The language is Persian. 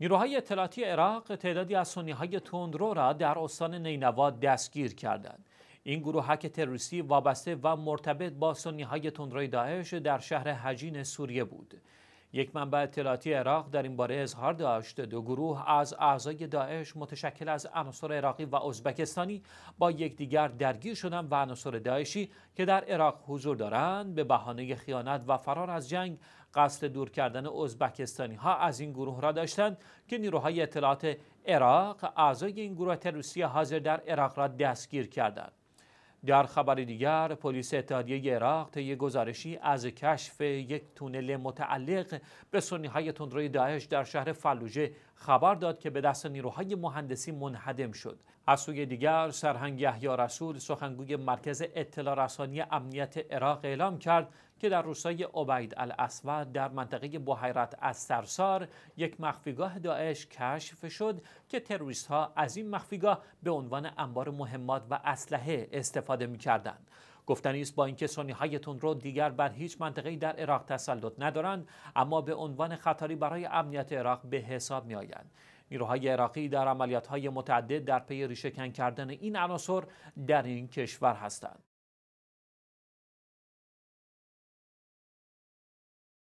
نیروهای اطلاعاتی عراق تعدادی از سنیهای تندرو را در استان نینوا دستگیر کردند این گروهک تروریستی وابسته و مرتبط با سنیهای تندروی داعش در شهر هجین سوریه بود یک منبع اطلاعاتی عراق در این باره اظهار داشت دو گروه از اعضای داعش متشکل از عناصر عراقی و ازبکستانی با یکدیگر درگیر شدند و عناصر داعشی که در عراق حضور دارند به بهانه خیانت و فرار از جنگ قصد دور کردن ازبکستانی ها از این گروه را داشتند که نیروهای اطلاعات عراق اعضای این گروه تروریستی حاضر در عراق را دستگیر کردند در خبر دیگر پلیس اتحادیه عراق طی گزارشی از کشف یک تونل متعلق به سنی های تندروی داعش در شهر فلوجه خبر داد که به دست نیروهای مهندسی منهدم شد از سوی دیگر سرهنگ یحیی رسول سخنگوی مرکز اطلاع رسانی امنیت عراق اعلام کرد که در روستای عبید الاسود در منطقه بحیرت از سرسار یک مخفیگاه داعش کشف شد که تروریست ها از این مخفیگاه به عنوان انبار مهمات و اسلحه استفاده می کردن. گفتنی است با اینکه سنی های رو دیگر بر هیچ منطقه در عراق تسلط ندارند اما به عنوان خطری برای امنیت عراق به حساب می آیند. نیروهای عراقی در عملیات های متعدد در پی ریشهکن کردن این عناصر در این کشور هستند.